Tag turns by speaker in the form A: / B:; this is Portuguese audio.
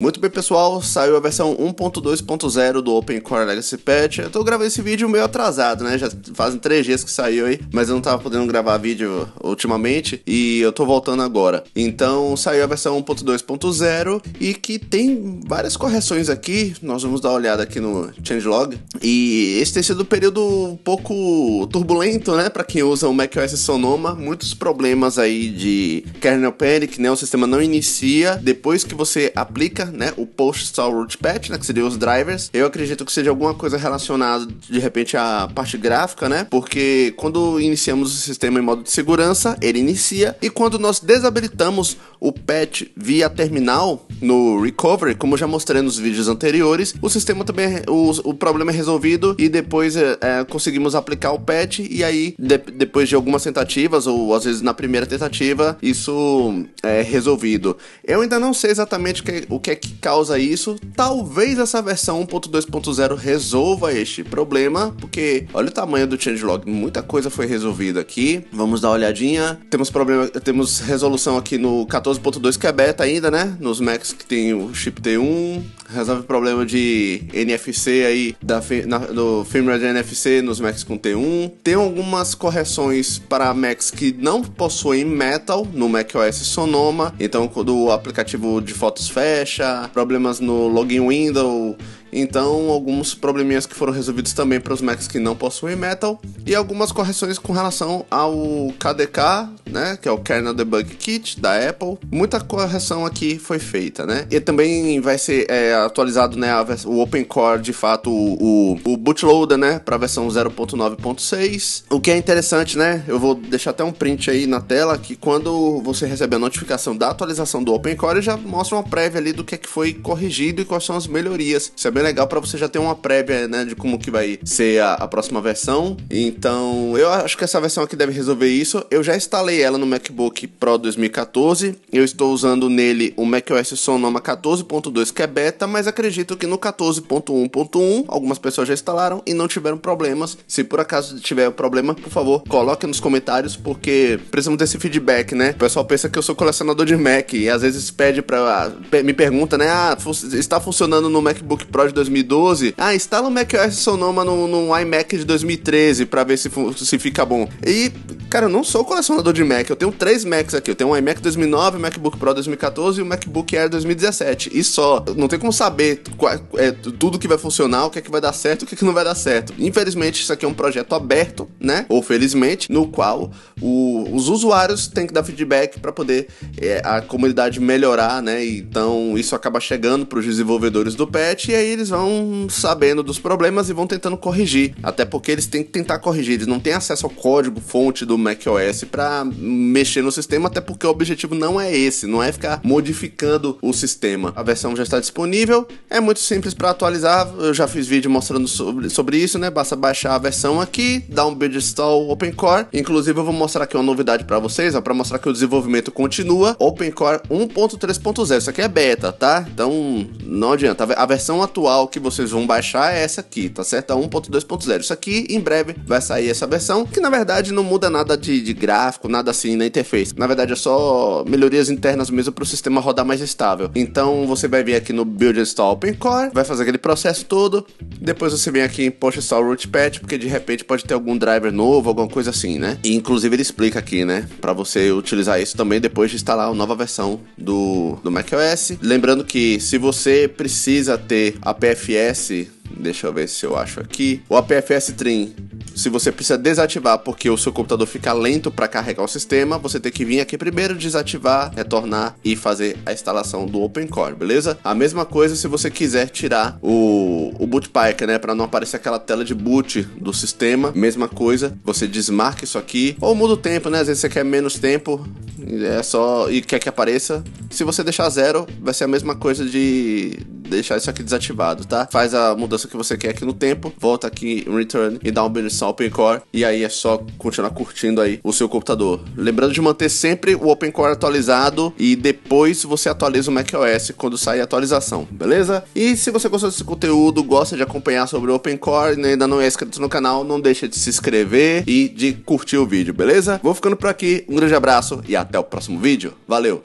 A: Muito bem, pessoal, saiu a versão 1.2.0 do Open Core Legacy Patch. Eu tô gravando esse vídeo meio atrasado, né? Já fazem três dias que saiu aí, mas eu não tava podendo gravar vídeo ultimamente e eu tô voltando agora. Então, saiu a versão 1.2.0 e que tem várias correções aqui. Nós vamos dar uma olhada aqui no changelog. E esse tem sido um período um pouco turbulento, né, para quem usa o macOS Sonoma, muitos problemas aí de kernel panic, né? O sistema não inicia depois que você aplica né, o Post root Patch, né, que seria os drivers. Eu acredito que seja alguma coisa relacionada, de repente, à parte gráfica, né, porque quando iniciamos o sistema em modo de segurança, ele inicia, e quando nós desabilitamos o patch via terminal no recovery, como já mostrei nos vídeos anteriores, o sistema também, é o, o problema é resolvido e depois é, é, conseguimos aplicar o patch e aí de, depois de algumas tentativas ou às vezes na primeira tentativa isso é resolvido. Eu ainda não sei exatamente o que, o que é que causa isso. Talvez essa versão 1.2.0 resolva este problema, porque olha o tamanho do changelog, muita coisa foi resolvida aqui. Vamos dar uma olhadinha. Temos problema, temos resolução aqui no 14.2 que é beta ainda, né? Nos Macs que tem o chip T1, resolve o problema de NFC aí da na, do firmware de NFC nos Macs com T1. Tem algumas correções para Macs que não possuem Metal no macOS Sonoma, então quando o aplicativo de fotos fecha problemas no login window, então, alguns probleminhas que foram resolvidos também para os Macs que não possuem metal e algumas correções com relação ao KDK, né, que é o Kernel Debug Kit da Apple. Muita correção aqui foi feita, né? E também vai ser é, atualizado, né, o OpenCore de fato, o, o, o bootloader, né, para a versão 0.9.6. O que é interessante, né? Eu vou deixar até um print aí na tela que quando você recebe a notificação da atualização do OpenCore já mostra uma prévia ali do que, é que foi corrigido e quais são as melhorias. Isso é bem legal para você já ter uma prévia, né, de como que vai ser a, a, próxima versão. Então, eu acho que essa versão aqui deve resolver isso. Eu já instalei ela no MacBook Pro 2014. Eu estou usando nele o macOS Sonoma 14.2, que é beta, mas acredito que no 14.1.1 algumas pessoas já instalaram e não tiveram problemas. Se por acaso tiver problema, por favor, coloque nos comentários porque precisamos desse feedback, né? O pessoal pensa que eu sou colecionador de Mac e às vezes pede para me pergunta, né? Ah, está funcionando no MacBook Pro de 2012, ah, instala o macOS Sonoma num, no iMac de 2013 para ver se, se fica bom. E, cara, eu não sou colecionador de Mac, eu tenho três Macs aqui. Eu tenho um iMac 2009, MacBook Pro 2014 e o MacBook Air 2017. E só. Não tem como saber qual, é, tudo que vai funcionar, o que é que vai dar certo, o que, é que não vai dar certo. Infelizmente, isso aqui é um projeto aberto, né? Ou felizmente, no qual o, os usuários têm que dar feedback para poder é, a comunidade melhorar, né? Então, isso acaba chegando para os desenvolvedores do patch e aí eles vão sabendo dos problemas e vão tentando corrigir. Até porque eles têm que tentar corrigir, eles não têm acesso ao código fonte do macOS para mexer no sistema, até porque o objetivo não é esse, não é ficar modificando o sistema. A versão já está disponível, é muito simples para atualizar, eu já fiz vídeo mostrando sobre, sobre isso, né? Basta baixar a versão aqui, dar um build install OpenCore. Inclusive eu vou mostrar aqui uma novidade para vocês, para mostrar que o desenvolvimento continua, OpenCore 1.3.0. Isso aqui é beta, tá? Então não adianta. A versão atual atual que vocês vão baixar é essa aqui, tá certo? A é 1.2.0. Isso aqui, em breve, vai sair essa versão, que na verdade não muda nada de, de gráfico, nada assim na interface. Na verdade, é só melhorias internas mesmo para o sistema rodar mais estável. Então, você vai vir aqui no Build Install Open Core, vai fazer aquele processo todo, depois você vem aqui em Post Install Root Patch porque de repente pode ter algum driver novo, alguma coisa assim, né? E inclusive ele explica aqui, né? Para você utilizar isso também depois de instalar a nova versão do, do macOS. Lembrando que se você precisa ter a APFS, deixa eu ver se eu acho aqui, o APFS Trim. Se você precisa desativar porque o seu computador fica lento para carregar o sistema, você tem que vir aqui primeiro desativar, retornar e fazer a instalação do OpenCore, beleza? A mesma coisa se você quiser tirar o, o bootpack, né, para não aparecer aquela tela de boot do sistema. Mesma coisa, você desmarca isso aqui ou muda o tempo, né? Às vezes você quer menos tempo, é só e quer que apareça. Se você deixar zero, vai ser a mesma coisa de deixar isso aqui desativado, tá? Faz a mudança que você quer aqui no tempo, volta aqui em Return e dá uma benção ao Core e aí é só continuar curtindo aí o seu computador. Lembrando de manter sempre o Open Core atualizado e depois você atualiza o macOS quando sair a atualização, beleza? E se você gostou desse conteúdo, gosta de acompanhar sobre o Core e né, ainda não é inscrito no canal, não deixa de se inscrever e de curtir o vídeo, beleza? Vou ficando por aqui, um grande abraço e até o próximo vídeo. Valeu!